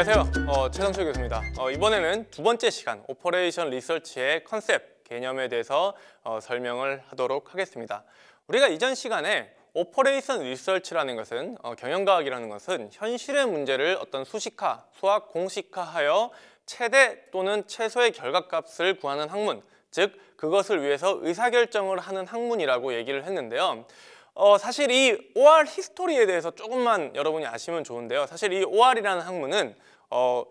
안녕하세요. 어, 최성철 교수입니다. 어, 이번에는 두 번째 시간 오퍼레이션 리서치의 컨셉, 개념에 대해서 어, 설명을 하도록 하겠습니다. 우리가 이전 시간에 오퍼레이션 리서치라는 것은 어, 경영과학이라는 것은 현실의 문제를 어떤 수식화, 수학 공식화하여 최대 또는 최소의 결과값을 구하는 학문, 즉 그것을 위해서 의사결정을 하는 학문이라고 얘기를 했는데요. 어, 사실 이 OR 히스토리에 대해서 조금만 여러분이 아시면 좋은데요. 사실 이 OR이라는 학문은 어,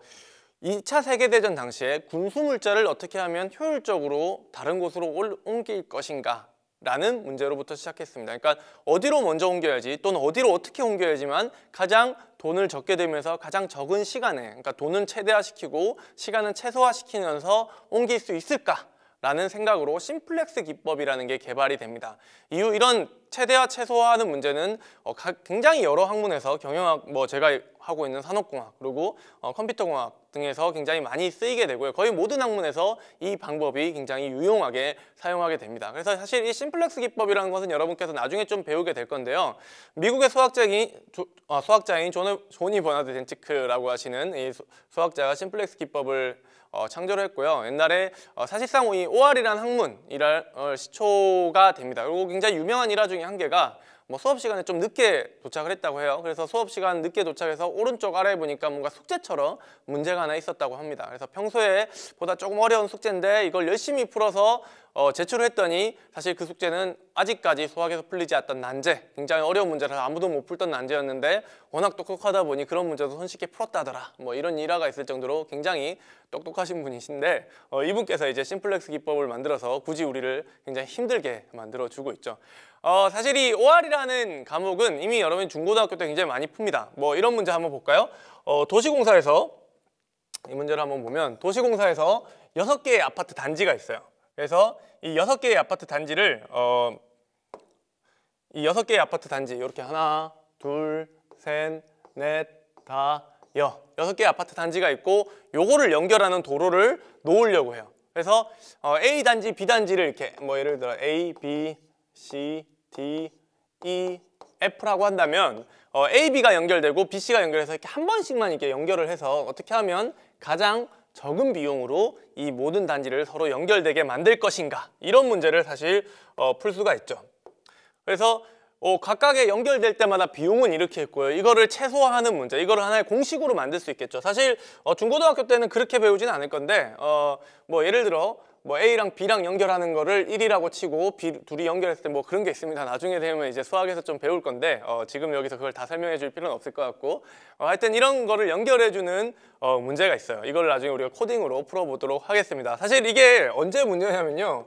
2차 세계대전 당시에 군수물자를 어떻게 하면 효율적으로 다른 곳으로 옮길 것인가 라는 문제로부터 시작했습니다. 그러니까 어디로 먼저 옮겨야지 또는 어디로 어떻게 옮겨야지만 가장 돈을 적게 들면서 가장 적은 시간에 그러니까 돈은 최대화시키고 시간은 최소화시키면서 옮길 수 있을까 라는 생각으로 심플렉스 기법이라는 게 개발이 됩니다. 이후 이런 최대화 최소화하는 문제는 어, 굉장히 여러 학문에서 경영학 뭐 제가 하고 있는 산업공학 그리고 어, 컴퓨터공학 등에서 굉장히 많이 쓰이게 되고요. 거의 모든 학문에서 이 방법이 굉장히 유용하게 사용하게 됩니다. 그래서 사실 이 심플렉스 기법이라는 것은 여러분께서 나중에 좀 배우게 될 건데요. 미국의 수학자인, 조, 아, 어, 수학자인 존, 조니 버나드 덴티크라고 하시는 이 수, 수학자가 심플렉스 기법을 어, 창조를 했고요. 옛날에 어, 사실상 이 OR이라는 학문을 이랄, 어, 시초가 됩니다. 그리고 굉장히 유명한 일화 중에 한 개가 뭐 수업 시간에 좀 늦게 도착을 했다고 해요. 그래서 수업 시간 늦게 도착해서 오른쪽 아래 보니까 뭔가 숙제처럼 문제가 하나 있었다고 합니다. 그래서 평소에 보다 조금 어려운 숙제인데 이걸 열심히 풀어서 어, 제출을 했더니 사실 그 숙제는 아직까지 수학에서 풀리지 않았던 난제 굉장히 어려운 문제라 아무도 못 풀던 난제였는데 워낙 똑똑하다 보니 그런 문제도 손쉽게 풀었다더라 뭐 이런 일화가 있을 정도로 굉장히 똑똑하신 분이신데 어, 이분께서 이제 심플렉스 기법을 만들어서 굳이 우리를 굉장히 힘들게 만들어주고 있죠 어, 사실 이 OR이라는 과목은 이미 여러분 중고등학교 때 굉장히 많이 풉니다 뭐 이런 문제 한번 볼까요? 어, 도시공사에서 이 문제를 한번 보면 도시공사에서 여섯 개의 아파트 단지가 있어요 그래서 이 여섯 개의 아파트 단지를 어, 이 여섯 개의 아파트 단지 이렇게 하나, 둘, 셋, 넷, 다, 여 여섯 개의 아파트 단지가 있고 요거를 연결하는 도로를 놓으려고 해요. 그래서 어, A 단지, B 단지를 이렇게 뭐 예를 들어 A, B, C, D, E, F라고 한다면 어, A, B가 연결되고 B, C가 연결해서 이렇게 한 번씩만 이렇게 연결을 해서 어떻게 하면 가장 적은 비용으로 이 모든 단지를 서로 연결되게 만들 것인가 이런 문제를 사실 어, 풀 수가 있죠. 그래서 어, 각각에 연결될 때마다 비용은 이렇게 있고요. 이거를 최소화하는 문제, 이거를 하나의 공식으로 만들 수 있겠죠. 사실 어, 중고등학교 때는 그렇게 배우지는 않을 건데 어, 뭐 예를 들어 뭐 A랑 B랑 연결하는 거를 1이라고 치고 B 둘이 연결했을 때 뭐 그런 게 있습니다. 나중에 되면 이제 수학에서 좀 배울 건데 어, 지금 여기서 그걸 다 설명해 줄 필요는 없을 것 같고 어, 하여튼 이런 거를 연결해 주는 어, 문제가 있어요. 이걸 나중에 우리가 코딩으로 풀어보도록 하겠습니다. 사실 이게 언제 문제냐면요.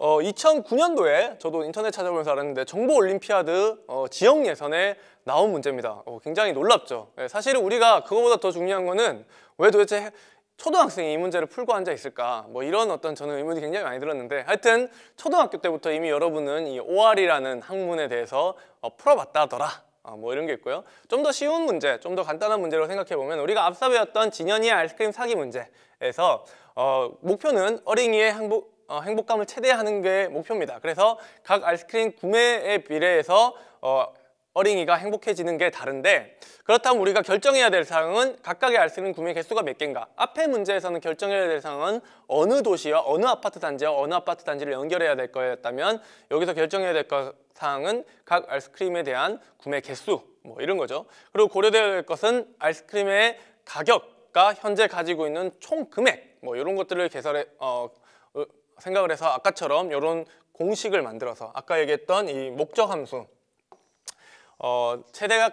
어, 2009년도에 저도 인터넷 찾아보면서 알았는데 정보올림피아드 어, 지역 예선에 나온 문제입니다. 어, 굉장히 놀랍죠. 네, 사실은 우리가 그거보다 더 중요한 거는 왜 도대체 초등학생이 이 문제를 풀고 앉아 있을까 뭐 이런 어떤 저는 의문이 굉장히 많이 들었는데 하여튼 초등학교 때부터 이미 여러분은 이 OR이라는 학문에 대해서 어, 풀어봤다더라 어, 뭐 이런 게 있고요 좀 더 쉬운 문제 좀 더 간단한 문제로 생각해보면 우리가 앞서 배웠던 진현이의 아이스크림 사기 문제에서 어, 목표는 어린이의 행복 어, 행복감을 최대하는 화게 목표입니다. 그래서 각 아이스크림 구매에 비례해서 어, 어린이가 행복해지는 게 다른데 그렇다면 우리가 결정해야 될 사항은 각각의 아이스크림 구매 개수가 몇 개인가 앞에 문제에서는 결정해야 될 사항은 어느 도시와 어느 아파트 단지와 어느 아파트 단지를 연결해야 될 거였다면 여기서 결정해야 될 사항은 각 아이스크림에 대한 구매 개수 뭐 이런 거죠 그리고 고려되어야 될 것은 아이스크림의 가격과 현재 가지고 있는 총 금액 뭐 이런 것들을 개설해 어, 생각을 해서 아까처럼 이런 공식을 만들어서 아까 얘기했던 이 목적 함수 어, 최대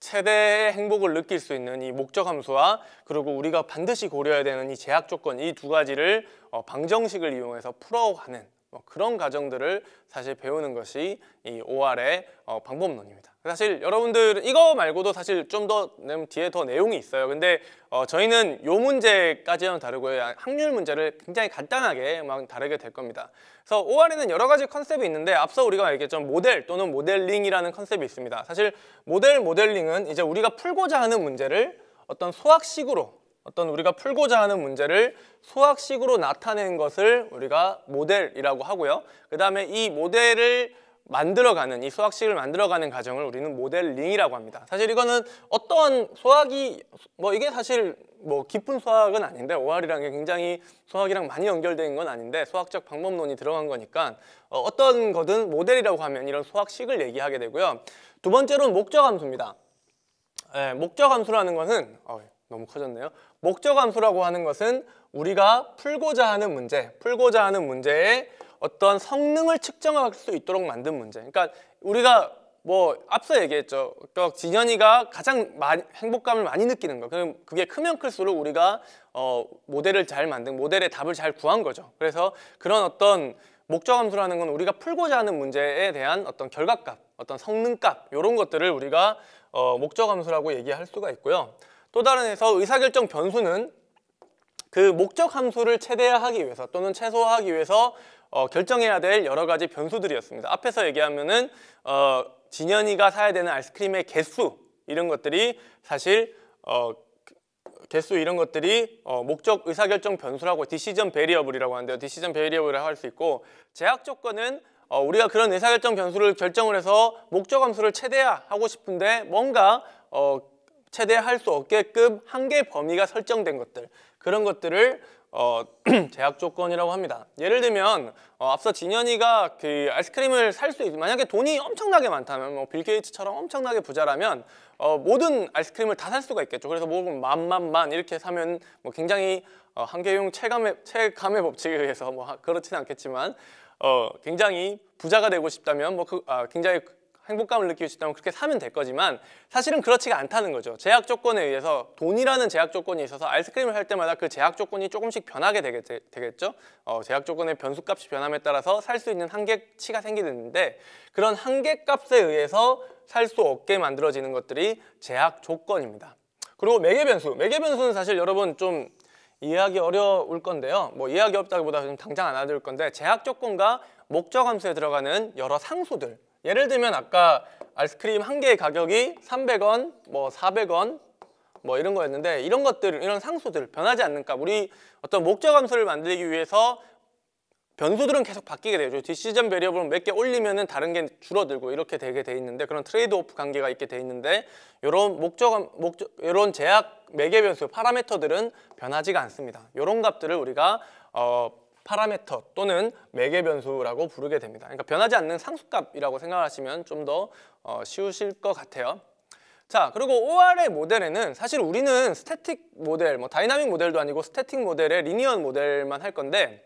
최대의 행복을 느낄 수 있는 이 목적 함수와 그리고 우리가 반드시 고려해야 되는 이 제약 조건 이 두 가지를 어, 방정식을 이용해서 풀어가는 뭐 그런 과정들을 사실 배우는 것이 이 OR의 어, 방법론입니다. 사실 여러분들 이거 말고도 사실 좀 더 뒤에 더 내용이 있어요. 근데 어, 저희는 요 문제까지는 다르고 아, 확률 문제를 굉장히 간단하게 막 다르게 될 겁니다. 그래서 OR에는 여러 가지 컨셉이 있는데 앞서 우리가 얘기했던 모델 또는 모델링이라는 컨셉이 있습니다. 사실 모델 모델링은 이제 우리가 풀고자 하는 문제를 어떤 소학식으로 어떤 우리가 풀고자 하는 문제를 소학식으로 나타낸 것을 우리가 모델이라고 하고요. 그 다음에 이 모델을 만들어가는 이 수학식을 만들어가는 과정을 우리는 모델링이라고 합니다. 사실 이거는 어떠한 수학이 뭐 이게 사실 뭐 깊은 수학은 아닌데 오할이랑 굉장히 수학이랑 많이 연결된 건 아닌데 수학적 방법론이 들어간 거니까 어, 어떤 거든 모델이라고 하면 이런 수학식을 얘기하게 되고요. 두 번째로는 목적함수입니다. 예, 목적함수라는 것은 어, 너무 커졌네요. 목적 함수라고 하는 것은 우리가 풀고자 하는 문제, 풀고자 하는 문제의 어떤 성능을 측정할 수 있도록 만든 문제. 그러니까 우리가 뭐 앞서 얘기했죠. 그러니까 진현이가 가장 많이, 행복감을 많이 느끼는 거. 그럼 그게 크면 클수록 우리가 어, 모델을 잘 만든 모델의 답을 잘 구한 거죠. 그래서 그런 어떤 목적 함수라는 건 우리가 풀고자 하는 문제에 대한 어떤 결과값, 어떤 성능값 이런 것들을 우리가 어, 목적 함수라고 얘기할 수가 있고요. 또 다른 에서 의사결정 변수는 그 목적 함수를 최대화하기 위해서 또는 최소화하기 위해서 어, 결정해야 될 여러 가지 변수들이었습니다. 앞에서 얘기하면은 어, 진현이가 사야 되는 아이스크림의 개수 이런 것들이 사실 어, 개수 이런 것들이 어, 목적 의사결정 변수라고 디시전 베리어블이라고 하는데요. 디시전 베리어블이라고 할 수 있고 제약 조건은 어, 우리가 그런 의사결정 변수를 결정을 해서 목적 함수를 최대화하고 싶은데 뭔가 어, 최대할 수 없게끔 한계 범위가 설정된 것들 그런 것들을 어, 제약 조건이라고 합니다. 예를 들면 어, 앞서 진현이가 그 아이스크림을 살 수있 만약에 돈이 엄청나게 많다면 뭐 빌 게이츠처럼 엄청나게 부자라면 어, 모든 아이스크림을 다 살 수가 있겠죠. 그래서 뭐 만만만 이렇게 사면 뭐 굉장히 어, 한계용 체감의 체감의 법칙에 의해서 뭐 그렇지는 않겠지만 어, 굉장히 부자가 되고 싶다면 뭐 그, 아, 굉장히 행복감을 느낄 수 있다면 그렇게 사면 될 거지만 사실은 그렇지가 않다는 거죠. 제약 조건에 의해서 돈이라는 제약 조건이 있어서 아이스크림을 할 때마다 그 제약 조건이 조금씩 변하게 되겠, 되겠죠. 어, 제약 조건의 변수값이 변함에 따라서 살 수 있는 한계치가 생기는데 그런 한계값에 의해서 살 수 없게 만들어지는 것들이 제약 조건입니다. 그리고 매개 변수, 매개 변수는 사실 여러분 좀 이해하기 어려울 건데요. 뭐 이해하기 어렵다기보다 당장 안아들 건데 제약 조건과 목적 함수에 들어가는 여러 상수들 예를 들면 아까 아이스크림 한 개의 가격이 300원, 뭐 400원 뭐 이런 거였는데 이런 것들, 이런 상수들, 변하지 않는 값 우리 어떤 목적 함수를 만들기 위해서 변수들은 계속 바뀌게 되죠. 디시전 베리어블은 몇개 올리면 은 다른 게 줄어들고 이렇게 되게 돼 있는데 그런 트레이드 오프 관계가 있게 돼 있는데 이런 목적, 목적 이런 제약 매개 변수, 파라미터들은 변하지가 않습니다. 이런 값들을 우리가 어, 파라메터 또는 매개 변수라고 부르게 됩니다. 그러니까 변하지 않는 상수값이라고 생각하시면 좀더 어, 쉬우실 것 같아요. 자 그리고 OR의 모델에는 사실 우리는 스태틱 모델, 뭐 다이나믹 모델도 아니고 스태틱 모델의 리니언 모델만 할 건데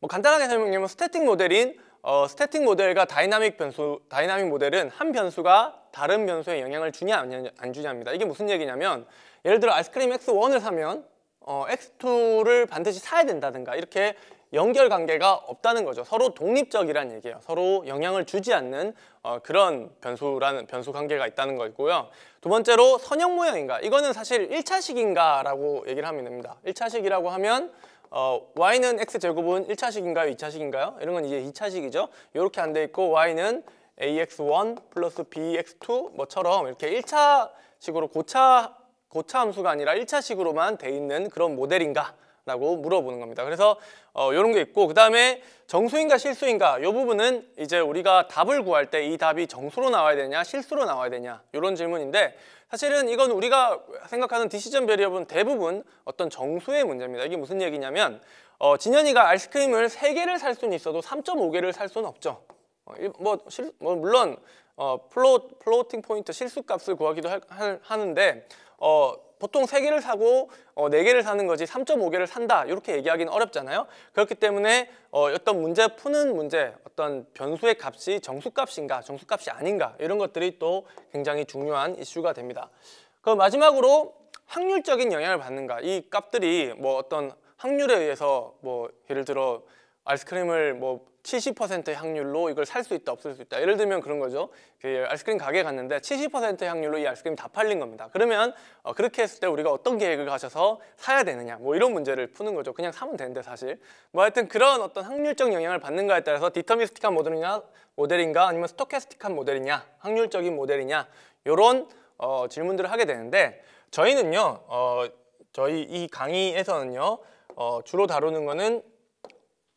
뭐 간단하게 설명하면 스태틱 모델인 어, 스태틱 모델과 다이나믹 변수, 다이나믹 모델은 한 변수가 다른 변수에 영향을 주냐 안 주냐입니다. 이게 무슨 얘기냐면 예를 들어 아이스크림 X1을 사면 어, X2를 반드시 사야 된다든가 이렇게 연결관계가 없다는 거죠. 서로 독립적이란 얘기예요. 서로 영향을 주지 않는 어, 그런 변수라는 변수 관계가 있다는 거고요. 두 번째로 선형 모형인가? 이거는 사실 일차식인가라고 얘기를 하면 됩니다. 일차식이라고 하면 어, y는 x제곱은 일차식인가요이차식인가요 이런 건 이제 이차식이죠 이렇게 안 돼 있고 y는 ax1 플러스 bx2 뭐처럼 이렇게 일차식으로 고차 고차 함수가 아니라 1차식으로만 돼 있는 그런 모델인가? 라고 물어보는 겁니다. 그래서 어, 이런 게 있고 그 다음에 정수인가 실수인가 이 부분은 이제 우리가 답을 구할 때 이 답이 정수로 나와야 되냐 실수로 나와야 되냐 이런 질문인데 사실은 이건 우리가 생각하는 디시전 베리어블은 대부분 어떤 정수의 문제입니다. 이게 무슨 얘기냐면 어, 진현이가 아이스크림을 3개를살 수는 있어도 3.5개를 살 수는 없죠. 어, 뭐, 실, 뭐 물론 어, 플로, 플로팅 포인트 실수값을 구하기도 하, 하, 하는데 어, 보통 세개를 사고 어, 네개를 사는 거지 3.5개를 산다 이렇게 얘기하기는 어렵잖아요. 그렇기 때문에 어, 어떤 문제 푸는 문제, 어떤 변수의 값이 정수값인가 정수값이 아닌가 이런 것들이 또 굉장히 중요한 이슈가 됩니다. 그 마지막으로 확률적인 영향을 받는가 이 값들이 뭐 어떤 확률에 의해서 뭐 예를 들어 아이스크림을 뭐 70%의 확률로 이걸 살 수 있다 없을 수 있다 예를 들면 그런 거죠 그 아이스크림 가게 갔는데 70%의 확률로 이 아이스크림 다 팔린 겁니다 그러면 어, 그렇게 했을 때 우리가 어떤 계획을 가셔서 사야 되느냐 뭐 이런 문제를 푸는 거죠 그냥 사면 되는데 사실 뭐 하여튼 그런 어떤 확률적 영향을 받는가에 따라서 디터미스틱한 모델이냐 모델인가 아니면 스토캐스틱한 모델이냐 확률적인 모델이냐 이런 어, 질문들을 하게 되는데 저희는요 어, 저희 이 강의에서는요 어, 주로 다루는 거는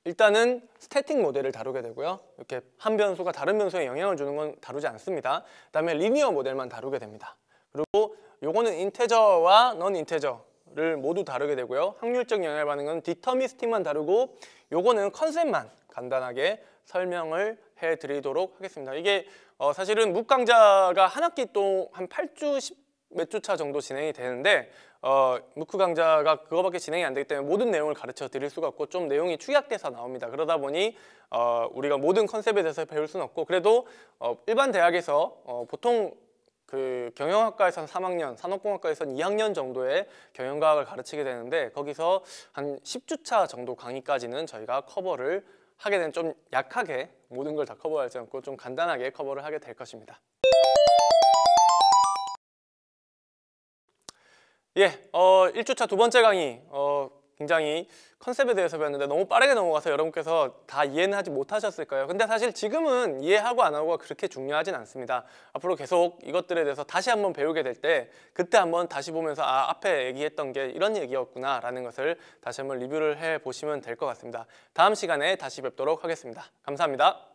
일단은 스태틱 모델을 다루게 되고요. 이렇게 한 변수가 다른 변수에 영향을 주는 건 다루지 않습니다. 그다음에 리니어 모델만 다루게 됩니다. 그리고 요거는 인테저와 넌 인테저를 모두 다루게 되고요. 확률적 영향을 받는 건 디터미스틱만 다루고 요거는 컨셉만 간단하게 설명을 해드리도록 하겠습니다. 이게 어 사실은 묵강자가 한 학기 또 한 8주, 1 0몇 주차 정도 진행이 되는데 어, 무크 강좌가 그거밖에 진행이 안 되기 때문에 모든 내용을 가르쳐 드릴 수가 없고 좀 내용이 축약돼서 나옵니다. 그러다 보니 어, 우리가 모든 컨셉에 대해서 배울 수는 없고 그래도 어, 일반 대학에서 어, 보통 그 경영학과에서는 3학년, 산업공학과에서는 2학년 정도의 경영과학을 가르치게 되는데 거기서 한 10주차 정도 강의까지는 저희가 커버를 하게 되는 좀 약하게 모든 걸 다 커버하지 않고 좀 간단하게 커버를 하게 될 것입니다. 예, 어, 1주차 두 번째 강의 어, 굉장히 컨셉에 대해서 배웠는데 너무 빠르게 넘어가서 여러분께서 다 이해는 하지 못하셨을 거예요. 근데 사실 지금은 이해하고 안 하고가 그렇게 중요하진 않습니다. 앞으로 계속 이것들에 대해서 다시 한번 배우게 될 때 그때 한번 다시 보면서 아 앞에 얘기했던 게 이런 얘기였구나 라는 것을 다시 한번 리뷰를 해보시면 될 것 같습니다. 다음 시간에 다시 뵙도록 하겠습니다. 감사합니다.